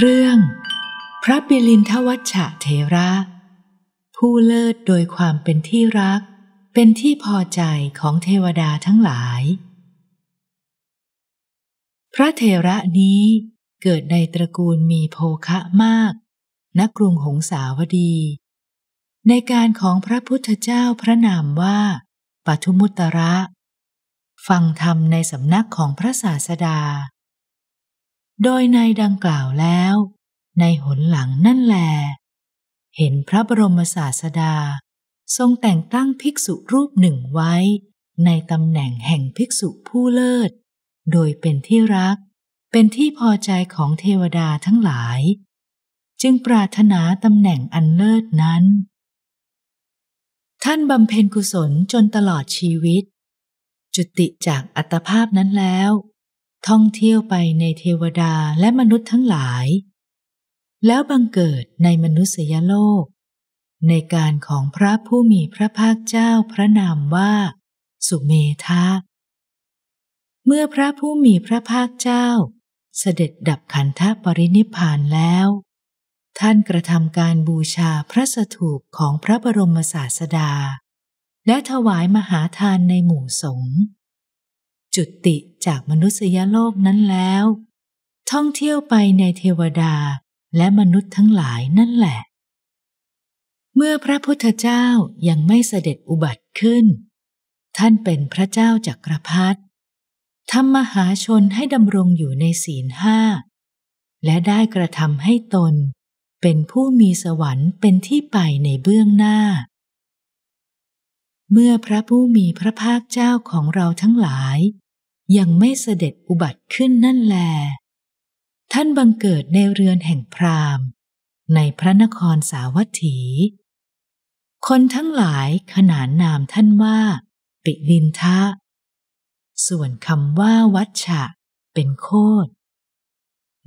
เรื่อง พระปิลินทวัชชะเทระ ผู้เลิศโดยความเป็นที่รักเป็นที่พอใจของเทวดาทั้งหลาย พระเทระนี้เกิดในตระกูลมีโภคะมากณกรุงหงสาวดี ในการของพระพุทธเจ้าพระนามว่าปัทุมุตระ ฟังธรรมในสำนักของพระศาสดาโดยในดังกล่าวแล้ว ในหนหลังนั่นแล เห็นพระบรมศาสดา ทรงแต่งตั้งภิกษุรูปหนึ่งไว้ ในตำแหน่งแห่งภิกษุผู้เลิศ โดยเป็นที่รักเป็นที่พอใจของเทวดาทั้งหลาย จึงปรารถนาตำแหน่งอันเลิศนั้น ท่านบำเพ็ญกุศลจนตลอดชีวิต จุติจากอัตภาพนั้นแล้วท่องเที่ยวไปในเทวดาและมนุษย์ทั้งหลาย แล้วบังเกิดในมนุษยโลก ในการของพระผู้มีพระภาคเจ้าพระนามว่าสุเมธาเมื่อพระผู้มีพระภาคเจ้า เสด็จดับขันธปรินิพานแล้ว ท่านกระทำการบูชาพระสถูปของพระบรมศาสดา และถวายมหาทานในหมู่สงฆ์จุติจากมนุษยโลกนั้นแล้ว ท่องเที่ยวไปในเทวดาและมนุษย์ทั้งหลายนั่นแหละ เมื่อพระพุทธเจ้ายังไม่เสด็จอุบัติขึ้น ท่านเป็นพระเจ้าจักรพรรดิทำมหาชนให้ดำรงอยู่ในศีลห้า และได้กระทำให้ตน เป็นผู้มีสวรรค์เป็นที่ไปในเบื้องหน้า เมื่อพระผู้มีพระภาคเจ้าของเราทั้งหลายยังไม่เสด็จอุบัติขึ้นนั่นแล ท่านบังเกิดในเรือนแห่งพราหมณ์ ในพระนครสาวัตถี คนทั้งหลายขนานนามท่านว่าปิลินทะ ส่วนคำว่าวัชชะเป็นโคด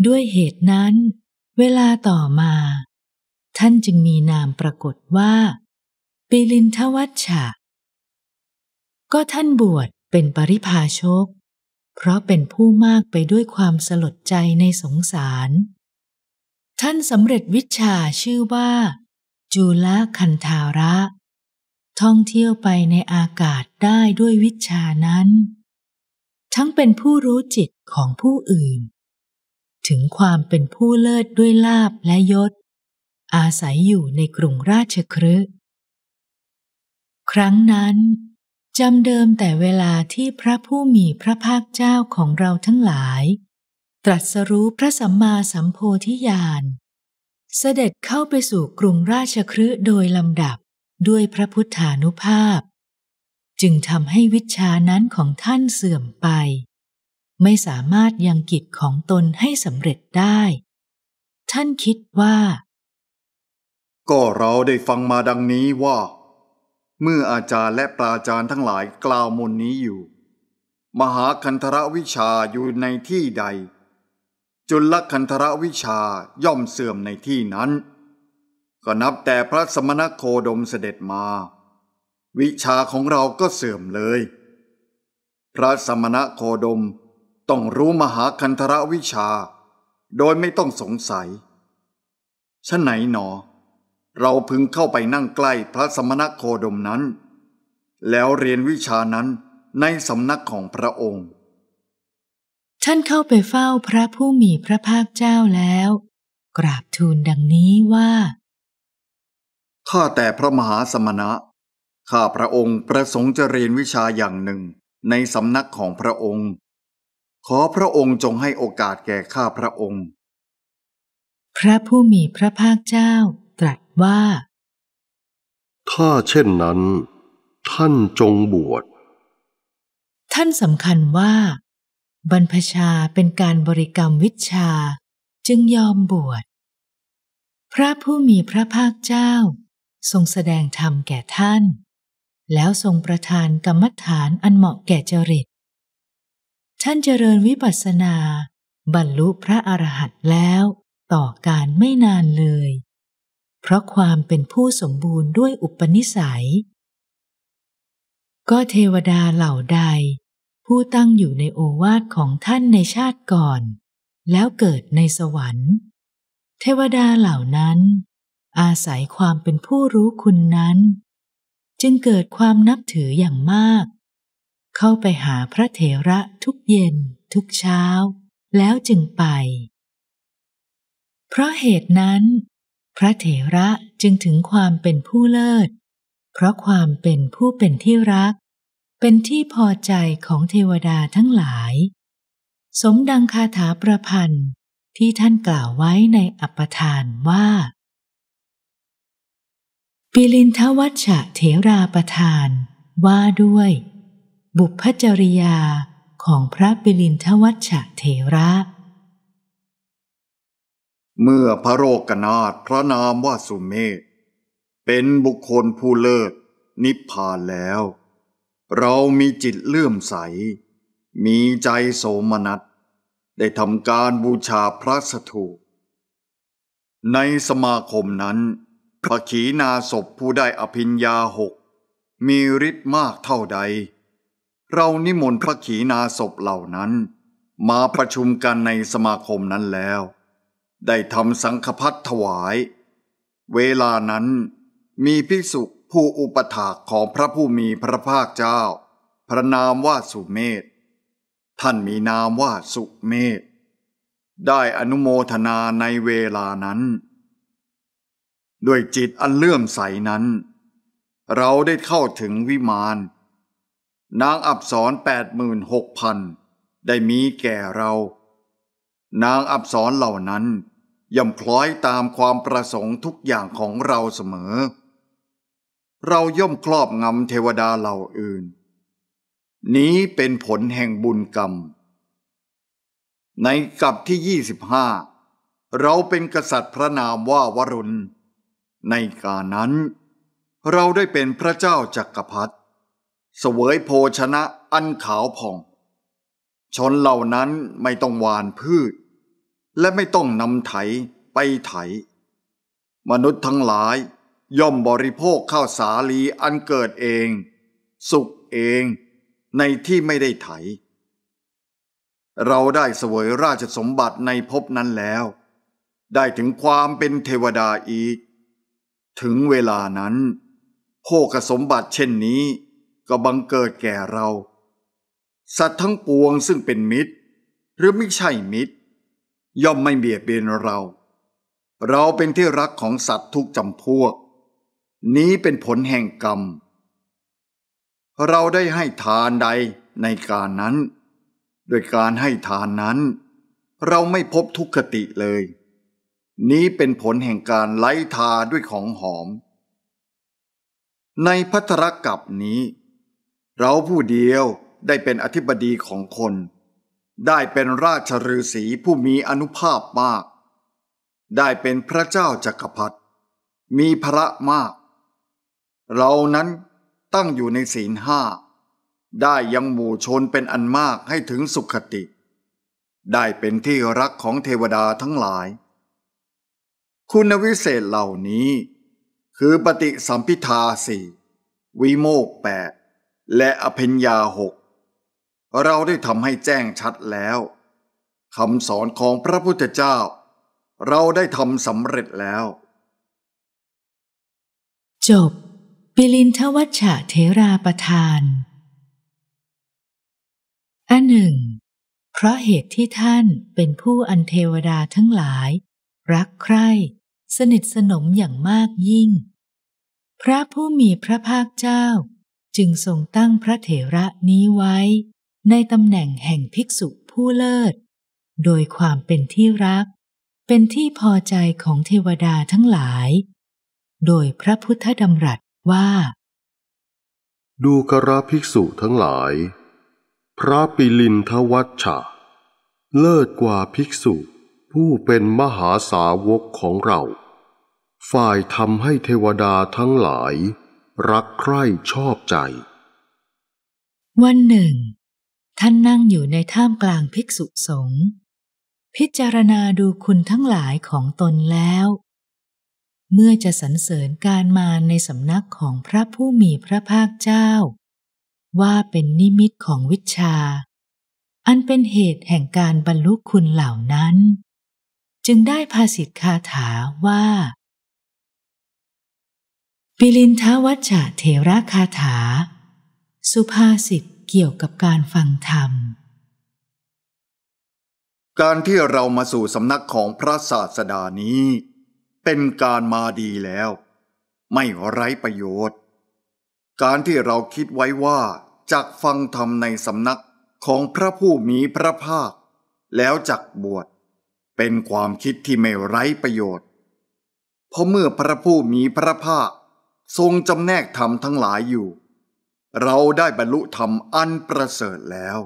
ด้วยเหตุนั้นเวลาต่อมา ท่านจึงมีนามปรากฏว่าปิลินทวัชชะก็ท่านบวชเป็นปริพาชกเพราะเป็นผู้มากไปด้วยความสลดใจในสงสาร ท่านสำเร็จวิชาชื่อว่าจุลคันธาระ ท่องเที่ยวไปในอากาศได้ด้วยวิชานั้น ทั้งเป็นผู้รู้จิตของผู้อื่น ถึงความเป็นผู้เลิศด้วยลาบและยศ อาศัยอยู่ในกรุงราชครึครั้งนั้นจำเดิมแต่เวลาที่พระผู้มีพระภาคเจ้าของเราทั้งหลาย ตรัสรู้พระสัมมาสัมโพธิญาณเสด็จเข้าไปสู่กรุงราชครืโดยลำดับด้วยพระพุทธานุภาพ จึงทำให้วิชานั้นของท่านเสื่อมไป ไม่สามารถยังกิจของตนให้สำเร็จได้ ท่านคิดว่า ก็เราได้ฟังมาดังนี้ว่าเมื่ออาจารย์และปราจารย์ทั้งหลายกล่าวมนนี้อยู่ มหาคันธรวิชาอยู่ในที่ใด จุลคันธรวิชาย่อมเสื่อมในที่นั้นก็นับแต่พระสมณโคดมเสด็จมา วิชาของเราก็เสื่อมเลย พระสมณโคดมต้องรู้มหาคันธรวิชา โดยไม่ต้องสงสัยฉันไหนหนอเราพึงเข้าไปนั่งใกล้พระสมณโคดมนั้น แล้วเรียนวิชานั้นในสำนักของพระองค์ท่านเข้าไปเฝ้าพระผู้มีพระภาคเจ้าแล้ว กราบทูลดังนี้ว่า ข้าแต่พระมหาสมณะข้าพระองค์ประสงค์จะเรียนวิชาอย่างหนึ่งในสำนักของพระองค์ ขอพระองค์จงให้โอกาสแก่ข้าพระองค์ พระผู้มีพระภาคเจ้าว่า ถ้าเช่นนั้น ท่านจงบวช ท่านสำคัญว่า บรรพชาเป็นการบริกรรมวิชาจึงยอมบวชพระผู้มีพระภาคเจ้า ทรงแสดงธรรมแก่ท่าน แล้วทรงประทานกรรมฐานอันเหมาะแก่จริต ท่านเจริญวิปัสสนา บรรลุพระอรหันต์แล้วต่อการไม่นานเลยเพราะความเป็นผู้สมบูรณ์ด้วยอุปนิสัย ก็เทวดาเหล่าใด ผู้ตั้งอยู่ในโอวาทของท่านในชาติก่อน แล้วเกิดในสวรรค์ เทวดาเหล่านั้น อาศัยความเป็นผู้รู้คุณนั้น จึงเกิดความนับถืออย่างมาก เข้าไปหาพระเถระทุกเย็นทุกเช้า แล้วจึงไป เพราะเหตุนั้นพระเถระจึงถึงความเป็นผู้เลิศเพราะความเป็นผู้เป็นที่รัก เป็นที่พอใจของเทวดาทั้งหลาย สมดังคาถาประพันธ์ที่ท่านกล่าวไว้ในอัปทานว่า ปิลินทวัชชะเถราประทานว่าด้วย บุพจริยาของพระปิลินทวัชชะเถระเมื่อพระโรกนาถพระนามว่าสุเมธเป็นบุคคลผู้เลิศนิพพานแล้ว เรามีจิตเลื่อมใส มีใจโสมนัส ได้ทำการบูชาพระสถูในสมาคมนั้น พระขีนาศพผู้ได้อภิญญาหกมีฤทธิ์มากเท่าใด เรานิมนต์พระขีนาศพเหล่านั้น มาประชุมกันในสมาคมนั้นแล้วได้ทำสังฆพัดถวาย เวลานั้นมีภิกษุผู้อุปถากของพระผู้มีพระภาคเจ้า พระนามว่าสุเมธ ท่านมีนามว่าสุเมธ ได้อนุโมทนาในเวลานั้น ด้วยจิตอันเลื่อมใสนั้น เราได้เข้าถึงวิมานนางอับสรแปดหมื่นหกพันได้มีแก่เรานางอับสรเหล่านั้น ย่อมคล้อยตามความประสงค์ทุกอย่างของเราเสมอ เราย่อมครอบงำเทวดาเหล่าอื่น นี้เป็นผลแห่งบุญกรรม ในกับที่ยี่สิบห้าเราเป็นกษัตริย์พระนามว่าวรุณ ในกานั้น เราได้เป็นพระเจ้าจักรพรรดิเสวยโภชนะอันขาวผ่องชนเหล่านั้นไม่ต้องหวานพืช และไม่ต้องนำไถไปไถ มนุษย์ทั้งหลายย่อมบริโภคข้าวสาลีอันเกิดเอง สุกเองในที่ไม่ได้ไถ เราได้เสวยราชสมบัติในภพนั้นแล้ว ได้ถึงความเป็นเทวดาอีก ถึงเวลานั้น โภคสมบัติเช่นนี้ ก็บังเกิดแก่เราสัตว์ทั้งปวงซึ่งเป็นมิตรหรือไม่ใช่มิตร ย่อมไม่เบียดเบียนเรา เราเป็นที่รักของสัตว์ทุกจำพวก นี้เป็นผลแห่งกรรม เราได้ให้ทานใดในการนั้น โดยการให้ทานนั้น เราไม่พบทุกขติเลย นี้เป็นผลแห่งการไล่ทาด้วยของหอม ในพัทรกับนี้ เราผู้เดียวได้เป็นอธิบดีของคน ได้เป็นราชฤาษีผู้มีอนุภาพมาก ได้เป็นพระเจ้าจักรพรรดิ มีพระมาก เรานั้นตั้งอยู่ในศีลห้า ได้ยังหมู่ชนเป็นอันมากให้ถึงสุขติ ได้เป็นที่รักของเทวดาทั้งหลาย คุณวิเศษเหล่านี้ คือปฏิสัมพิทาสี่ วิโมกแปด และอภิญญาหกเราได้ทำให้แจ้งชัดแล้วคำสอนของพระพุทธเจ้า เราได้ทำสำเร็จแล้ว จบ ปิลินทวัชชะเทราประทาน อันหนึ่ง เพราะเหตุที่ท่านเป็นผู้อันเทวดาทั้งหลาย รักใคร่สนิทสนมอย่างมากยิ่ง พระผู้มีพระภาคเจ้าจึงทรงตั้งพระเถระนี้ไว้ในตำแหน่งแห่งภิกษุผู้เลิศ โดยความเป็นที่รัก เป็นที่พอใจของเทวดาทั้งหลาย โดยพระพุทธดำรัสว่า ดูกระภิกษุทั้งหลายพระปิลินทวัชชะเลิศกว่าภิกษุผู้เป็นมหาสาวกของเรา ฝ่ายทำให้เทวดาทั้งหลาย รักใคร่ชอบใจ วันหนึ่งท่านนั่งอยู่ในท่ามกลางภิกษุสงฆ์พิจารณาดูคุณทั้งหลายของตนแล้ว เมื่อจะสรรเสริญการมาในสำนักของพระผู้มีพระภาคเจ้า ว่าเป็นนิมิตของวิชา อันเป็นเหตุแห่งการบรรลุคุณเหล่านั้น จึงได้ภาษิตคาถาว่า ปิลินทวัชเทระคาถา สุภาษิตเกี่ยวกับการฟังธรรม การที่เรามาสู่สำนักของพระศาสดานี้ เป็นการมาดีแล้ว ไม่ไร้ประโยชน์ การที่เราคิดไว้ว่าจากฟังธรรมในสำนักของพระผู้มีพระภาค แล้วจักบวชเป็นความคิดที่ไม่ไร้ประโยชน์ เพราะเมื่อพระผู้มีพระภาคทรงจำแนกธรรมทั้งหลายอยู่เราได้บรรลุธรรมอันประเสริฐแล้ว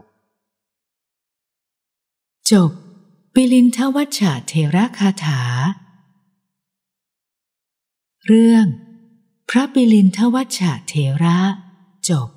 จบ ปิลินทวัชชาเทระคาถา เรื่อง พระปิลินทวัชชาเทระจบ